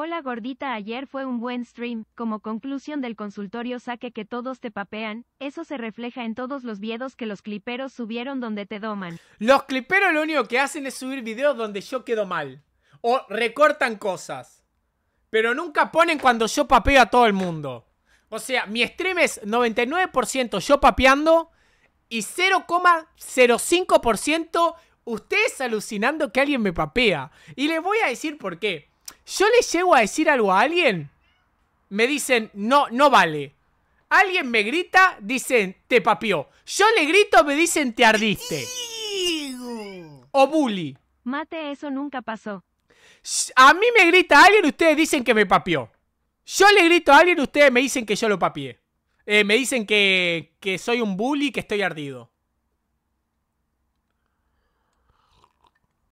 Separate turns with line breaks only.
Hola gordita, ayer fue un buen stream, como conclusión del consultorio saque que todos te papean, eso se refleja en todos los videos que los cliperos subieron donde te doman.
Los cliperos lo único que hacen es subir videos donde yo quedo mal, o recortan cosas, pero nunca ponen cuando yo papeo a todo el mundo. O sea, mi stream es 99% yo papeando y 0,05% ustedes alucinando que alguien me papea. Y les voy a decir por qué. Yo le llego a decir algo a alguien, me dicen, no, no vale. Alguien me grita, dicen, te papió. Yo le grito, me dicen, te ardiste. O bully.
Mate, eso nunca pasó. A mí me grita alguien,
ustedes dicen que me papió. Yo le grito a alguien, ustedes me dicen que yo lo papié. Eh, me dicen que, que soy un bully, que estoy ardido.